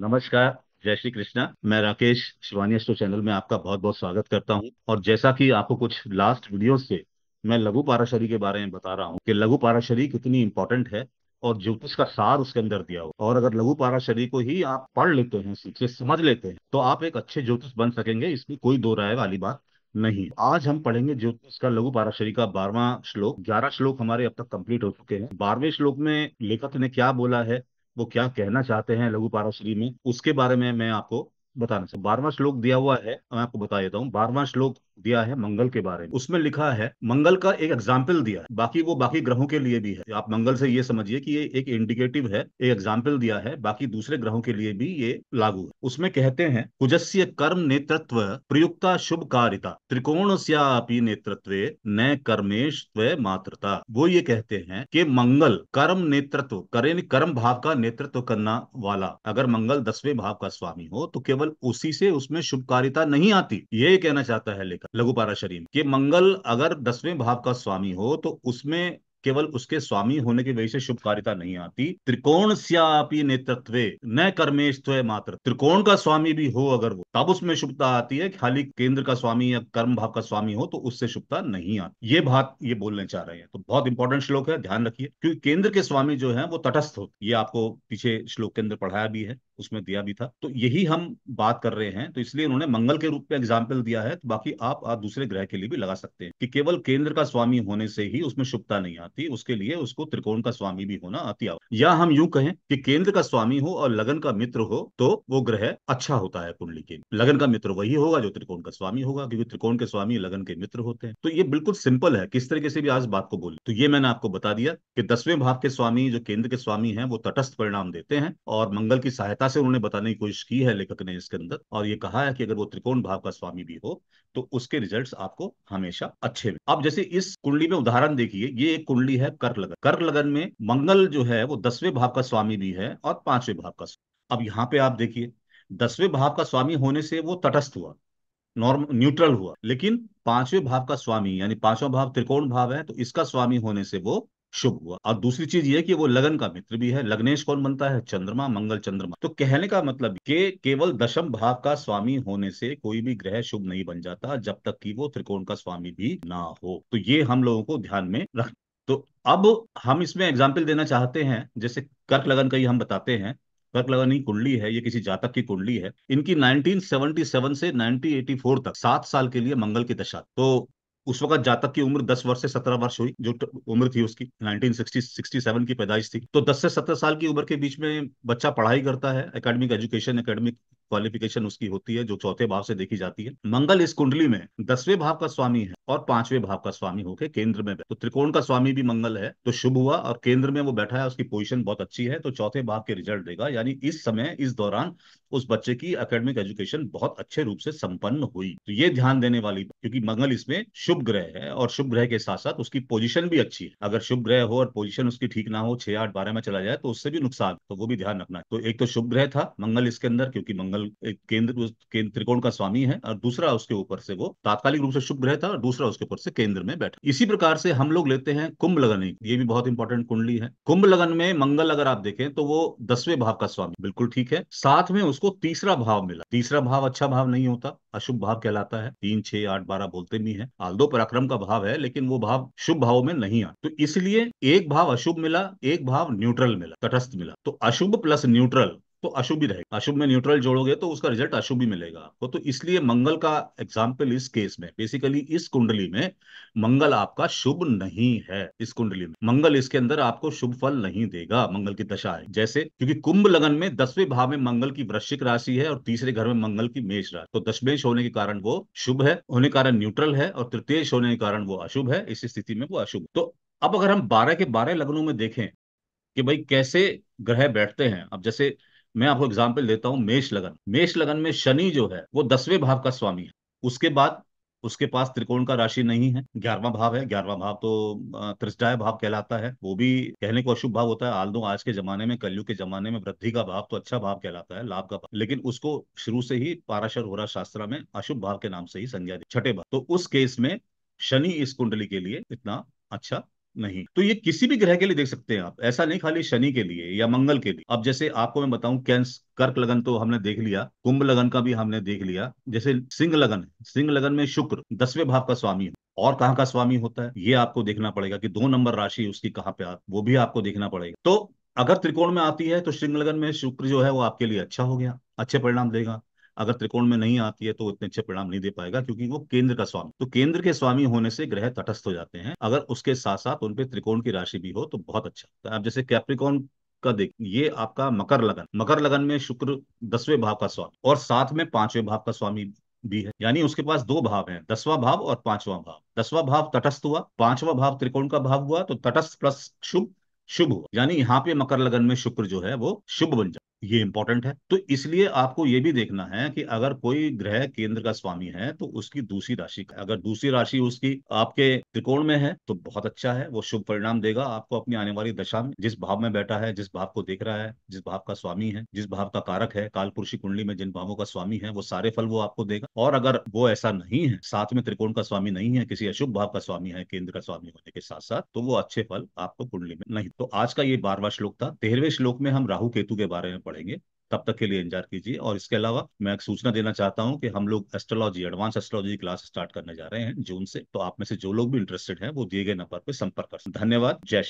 नमस्कार जय श्री कृष्णा मैं राकेश शिवानी स्टो चैनल में आपका बहुत बहुत स्वागत करता हूं और जैसा कि आपको कुछ लास्ट वीडियो से मैं लघु पाराशरी के बारे में बता रहा हूं कि लघु पाराशरी कितनी इंपॉर्टेंट है और ज्योतिष का सार उसके अंदर दिया हो और अगर लघु पाराशरी को ही आप पढ़ लेते हैं सीखे समझ लेते हैं तो आप एक अच्छे ज्योतिष बन सकेंगे इसमें कोई दो राय वाली बात नहीं आज हम पढ़ेंगे ज्योतिष का लघु पाराशरी का बारवा श्लोक ग्यारह श्लोक हमारे अब तक कंप्लीट हो चुके हैं बारहवें श्लोक में लेखक ने क्या बोला है वो क्या कहना चाहते हैं लघु पाराश्री में उसके बारे में मैं आपको बताना चाहूँ बारवा श्लोक दिया हुआ है मैं आपको बता देता हूँ बारवा श्लोक दिया है मंगल के बारे में उसमें लिखा है मंगल का एक एग्जाम्पल दिया है बाकी वो बाकी ग्रहों के लिए भी है आप मंगल से ये समझिए कि ये एक इंडिकेटिव है एक एग्जाम्पल दिया है बाकी दूसरे ग्रहों के लिए भी ये लागू है उसमें कहते हैं कुजस्य कर्म नेतृत्व प्रयुक्ता शुभ कारिता त्रिकोण नेतृत्व न कर्मेश मात्रता वो ये कहते हैं कि मंगल कर्म नेतृत्व करें कर्म भाव का नेतृत्व करना वाला अगर मंगल दसवें भाव का स्वामी हो तो केवल उसी से उसमें शुभकारिता नहीं आती ये कहना चाहता है लेखक लघु पाराशरी ये मंगल अगर दसवें भाव का स्वामी हो तो उसमें केवल उसके स्वामी होने की वजह से शुभकारिता नहीं आती त्रिकोण स्यापी नेतृत्व न कर्मेश्व मात्र त्रिकोण का स्वामी भी हो अगर वो तब उसमें शुभता आती है खाली केंद्र का स्वामी या कर्म भाव का स्वामी हो तो उससे शुभता नहीं आती ये बात ये बोलने चाह रहे हैं तो बहुत इंपॉर्टेंट श्लोक है ध्यान रखिए क्योंकि केंद्र के स्वामी जो है वो तटस्थ होते ये आपको पीछे श्लोक के अंदर पढ़ाया भी है उसमें दिया भी था तो यही हम बात कर रहे हैं तो इसलिए उन्होंने मंगल के रूप में एग्जाम्पल दिया है तो बाकी आप, आप दूसरे ग्रह के लिए भी लगा सकते हैं कि केवल केंद्र का स्वामी होने से ही उसमें शुभता नहीं आती थी उसके लिए उसको त्रिकोण का स्वामी भी होना अति या हम यूं कहें कि केंद्र का स्वामी हो और लगन का मित्र हो तो वो ग्रह अच्छा होता है कुंडली के लगन का मित्र वही होगा जो त्रिकोण का स्वामी होगा क्योंकि त्रिकोण के स्वामी लगन के मित्र होते हैं तो ये बिल्कुल सिंपल है किस तरीके से भी आज बात को बोले तो ये मैंने आपको बता दिया कि दसवें भाव के स्वामी जो केंद्र के स्वामी है वो तटस्थ परिणाम देते हैं और मंगल की सहायता से उन्होंने बताने की कोशिश की है लेखक ने इसके अंदर और ये कहा है कि अगर वो त्रिकोण भाव का स्वामी भी हो तो उसके रिजल्ट आपको हमेशा अच्छे अब जैसे इस कुंडली में उदाहरण देखिए ये एक कुंडली कुंडली है कर लगन कर लगन में मंगल जो है वो दसवें भाव का स्वामी भी है और पांचवें भाव का अब यहाँ पे आप देखिए दसवें भाव का स्वामी होने से वो तटस्थ हुआ नॉर्मल न्यूट्रल हुआ लेकिन पांचवें भाव का स्वामी यानी पांचवा भाव त्रिकोण भाव है तो इसका स्वामी होने से वो शुभ हुआ और दूसरी चीज ये कि वो लगन का मित्र भी है लग्नेश कौन बनता है चंद्रमा मंगल चंद्रमा तो कहने का मतलब के केवल दशम भाव का स्वामी होने से कोई भी ग्रह शुभ नहीं बन जाता जब तक कि वो त्रिकोण का स्वामी भी ना हो तो ये हम लोगों को ध्यान में रख तो अब हम इसमें एग्जाम्पल देना चाहते हैं जैसे कर्क लगन का ही हम बताते हैं कर्क लगन ही कुंडली है ये किसी जातक की कुंडली है इनकी 1977 से 1984 तक सात साल के लिए मंगल की दशा तो उस वक्त जातक की उम्र 10 वर्ष से 17 वर्ष हुई जो उम्र थी उसकी 1967 की पैदाइश थी तो 10 से 17 साल की उम्र के बीच में बच्चा पढ़ाई करता है एकेडमिक एजुकेशन एकेडमिक क्वालिफिकेशन उसकी होती है जो चौथे भाव से देखी जाती है मंगल इस कुंडली में दसवें भाव का स्वामी है और पांचवें भाव का स्वामी होके केंद्र में तो त्रिकोण का स्वामी भी मंगल है तो शुभ हुआ और केंद्र में वो बैठा है उसकी पोजिशन बहुत अच्छी है तो चौथे भाव के रिजल्ट देगा यानी इस समय इस दौरान उस बच्चे की अकेडमिक एजुकेशन बहुत अच्छे रूप से संपन्न हुई तो ये ध्यान देने वाली क्योंकि मंगल इसमें शुभ ग्रह है और शुभ ग्रह के साथ साथ उसकी पोजिशन भी अच्छी है अगर शुभ ग्रह हो और पोजिशन उसकी ठीक ना हो छह आठ बारह में चला जाए तो उससे भी नुकसान तो वो भी ध्यान रखना है तो एक तो शुभ ग्रह था मंगल इसके अंदर क्योंकि मंगल मंगल एक केंद्र केंद्र त्रिकोण का स्वामी है और दूसरा उसके ऊपर से वो तात्कालिक रूप से शुभ ग्रह था और दूसरा उसके ऊपर से केंद्र में बैठा इसी प्रकार से हम लोग लेते हैं कुंभ लगन ये भी बहुत इंपॉर्टेंट कुंडली है कुंभ लगन में मंगल अगर आप देखें तो वो दसवें भाव का स्वामी बिल्कुल ठीक है साथ में उसको तीसरा भाव मिला तीसरा भाव अच्छा भाव नहीं होता अशुभ भाव कहलाता है तीन छह आठ बारह बोलते भी है आल्दो पराक्रम का भाव है लेकिन वो भाव शुभ भाव में नहीं आता तो इसलिए एक भाव अशुभ मिला एक भाव न्यूट्रल मिला तटस्थ मिला तो अशुभ प्लस न्यूट्रल तो अशुभ भी रहेगा अशुभ में न्यूट्रल जोड़ोगे तो उसका रिजल्ट अशुभ भी मिलेगा आपको तो इसलिए मंगल का एग्जाम्पल इस केस में बेसिकली इस कुंडली में मंगल आपका शुभ नहीं है इस कुंडली में मंगल इसके अंदर आपको शुभ फल नहीं देगा मंगल की दशा है जैसे क्योंकि कुंभ लगन में दसवें भाव में मंगल की वृश्चिक राशि है और तीसरे घर में मंगल की मेष राशि तो दशमेश होने के कारण वो शुभ है होने के कारण न्यूट्रल है और तृतीयश होने के कारण वो अशुभ है इस स्थिति में वो अशुभ तो अब अगर हम बारह के बारह लग्नों में देखें कि भाई कैसे ग्रह बैठते हैं अब जैसे मैं आपको एग्जाम्पल देता हूँ मेष लगन मेष लगन में शनि जो है वो दसवें भाव का स्वामी है उसके बाद उसके पास त्रिकोण का राशि नहीं है ग्यारहवा भाव है ग्यारहवा भाव तो त्रिष्टाय भाव कहलाता है वो भी कहने को अशुभ भाव होता है दो आज के जमाने में कलयुग के जमाने में वृद्धि का भाव तो अच्छा भाव कहलाता है लाभ का भाव लेकिन उसको शुरू से ही पाराशर हो रहा शास्त्र में अशुभ भाव के नाम से ही संज्ञा दी छठे भाव तो उस केस में शनि इस कुंडली के लिए इतना अच्छा नहीं तो ये किसी भी ग्रह के लिए देख सकते हैं आप ऐसा नहीं खाली शनि के लिए या मंगल के लिए अब जैसे आपको मैं बताऊं कैंस कर्क लगन तो हमने देख लिया कुंभ लगन का भी हमने देख लिया जैसे सिंह लगन सिंह लगन में शुक्र दसवें भाव का स्वामी है और कहाँ का स्वामी होता है ये आपको देखना पड़ेगा कि दो नंबर राशि उसकी कहाँ पे आ वो भी आपको देखना पड़ेगा तो अगर त्रिकोण में आती है तो सिंह लगन में शुक्र जो है वो आपके लिए अच्छा हो गया अच्छे परिणाम देगा अगर त्रिकोण में नहीं आती है तो उतने अच्छे परिणाम नहीं दे पाएगा क्योंकि वो केंद्र का स्वामी तो केंद्र के स्वामी होने से ग्रह तटस्थ हो जाते हैं अगर उसके साथ साथ उनपे त्रिकोण की राशि भी हो तो बहुत अच्छा तो आप जैसे कैप्रिकोन का देख ये आपका मकर लगन मकर लगन में शुक्र दसवें भाव का स्वामी और साथ में पांचवें भाव का स्वामी भी है यानी उसके पास दो भाव हैं दसवां भाव और पांचवा भाव दसवां भाव तटस्थ हुआ पांचवा भाव त्रिकोण का भाव हुआ तो तटस्थ प्लस शुभ शुभ हुआ यानी यहाँ पे मकर लगन में शुक्र जो है वो शुभ बन जाए ये इंपॉर्टेंट है तो इसलिए आपको ये भी देखना है कि अगर कोई ग्रह केंद्र का स्वामी है तो उसकी दूसरी राशि का अगर दूसरी राशि उसकी आपके त्रिकोण में है तो बहुत अच्छा है वो शुभ परिणाम देगा आपको अपनी आने वाली दशा में जिस भाव में बैठा है जिस भाव को देख रहा है जिस भाव का स्वामी है जिस भाव का कारक है कालपुरुषी कुंडली में जिन भावों का स्वामी है वो सारे फल वो आपको देगा और अगर वो ऐसा नहीं है साथ में त्रिकोण का स्वामी नहीं है किसी अशुभ भाव का स्वामी है केंद्र का स्वामी होने के साथ साथ तो वो अच्छे फल आपको कुंडली में नहीं तो आज का ये बारवा श्लोक था तेरहवें श्लोक में हम राहु केतु के बारे में पढ़ेंगे तब तक के लिए इंतजार कीजिए और इसके अलावा मैं एक सूचना देना चाहता हूँ कि हम लोग astrology advance astrology class start करने जा रहे हैं जून से तो आप में से जो लोग भी इंटरेस्टेड हैं वो दिए गए नंबर पर संपर्क कर धन्यवाद जय